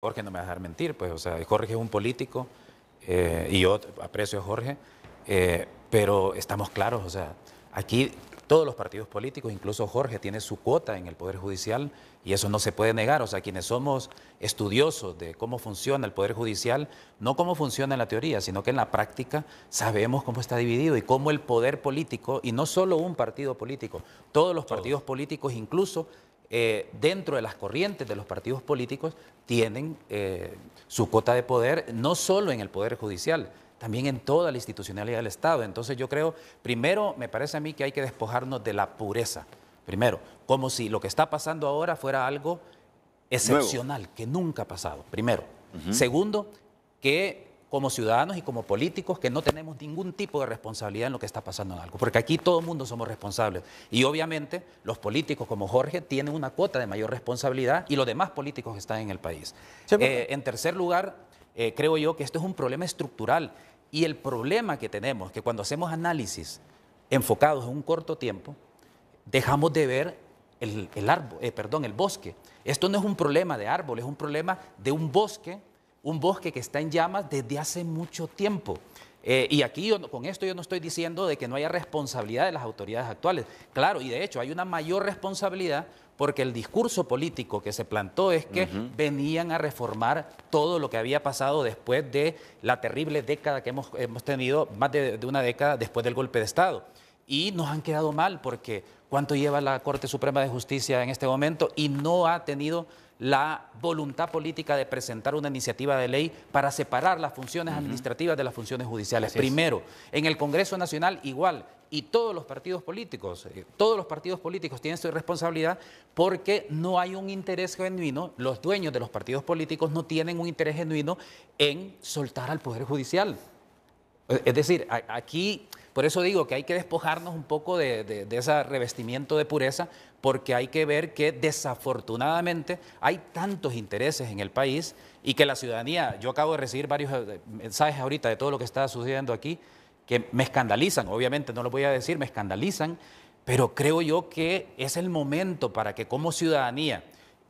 Jorge no me va a dejar mentir, pues, o sea, Jorge es un político eh, y yo aprecio a Jorge, eh, pero estamos claros, o sea, aquí todos los partidos políticos, incluso Jorge, tiene su cuota en el Poder Judicial y eso no se puede negar, o sea, quienes somos estudiosos de cómo funciona el Poder Judicial, no cómo funciona en la teoría, sino que en la práctica sabemos cómo está dividido y cómo el poder político, y no solo un partido político, todos los partidos políticos incluso eh, dentro de las corrientes de los partidos políticos tienen eh, su cota de poder, no solo en el Poder Judicial, también en toda la institucionalidad del Estado. Entonces yo creo, primero, me parece a mí que hay que despojarnos de la pureza. Primero, como si lo que está pasando ahora fuera algo excepcional, que nunca ha pasado, primero. Segundo, que como ciudadanos y como políticos que no tenemos ningún tipo de responsabilidad en lo que está pasando en algo, porque aquí todo el mundo somos responsables. Y obviamente los políticos como Jorge tienen una cuota de mayor responsabilidad y los demás políticos que están en el país. Eh, en tercer lugar, eh, creo yo que esto es un problema estructural y el problema que tenemos, que cuando hacemos análisis enfocados en un corto tiempo, dejamos de ver el, árbol, eh, perdón, el bosque. Esto no es un problema de árbol, es un problema de un bosque un bosque que está en llamas desde hace mucho tiempo. Eh, y aquí con esto yo no estoy diciendo de que no haya responsabilidad de las autoridades actuales. Claro, y de hecho hay una mayor responsabilidad porque el discurso político que se plantó es que venían a reformar todo lo que había pasado después de la terrible década que hemos, hemos tenido, más de, de una década después del golpe de Estado. Y nos han quedado mal porque cuánto lleva la Corte Suprema de Justicia en este momento y no ha tenido la voluntad política de presentar una iniciativa de ley para separar las funciones administrativas de las funciones judiciales. Primero, en el Congreso Nacional igual, y todos los partidos políticos, eh, todos los partidos políticos tienen su responsabilidad porque no hay un interés genuino, los dueños de los partidos políticos no tienen un interés genuino en soltar al Poder Judicial. Es decir, aquí por eso digo que hay que despojarnos un poco de, ese revestimiento de pureza, porque hay que ver que desafortunadamente hay tantos intereses en el país y que la ciudadanía, yo acabo de recibir varios eh, mensajes ahorita de todo lo que está sucediendo aquí, que me escandalizan, obviamente no lo voy a decir, me escandalizan, pero creo yo que es el momento para que como ciudadanía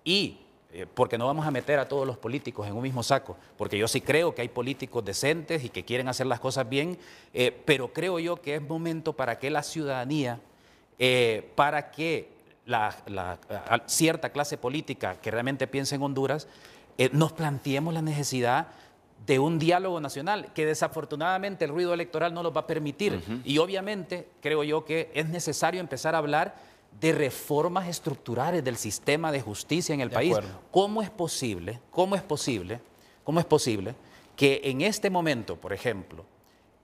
y eh, porque no vamos a meter a todos los políticos en un mismo saco, porque yo sí creo que hay políticos decentes y que quieren hacer las cosas bien, eh, pero creo yo que es momento para que la ciudadanía, eh, para que la, cierta clase política que realmente piensa en Honduras, nos planteemos la necesidad de un diálogo nacional, que desafortunadamente el ruido electoral no lo va a permitir. Y obviamente creo yo que es necesario empezar a hablar de reformas estructurales del sistema de justicia en el país. ¿Cómo es posible? ¿Cómo es posible? ¿Cómo es posible que en este momento, por ejemplo,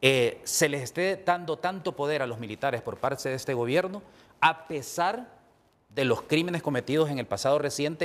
eh, se les esté dando tanto poder a los militares por parte de este gobierno, a pesar de los crímenes cometidos en el pasado reciente?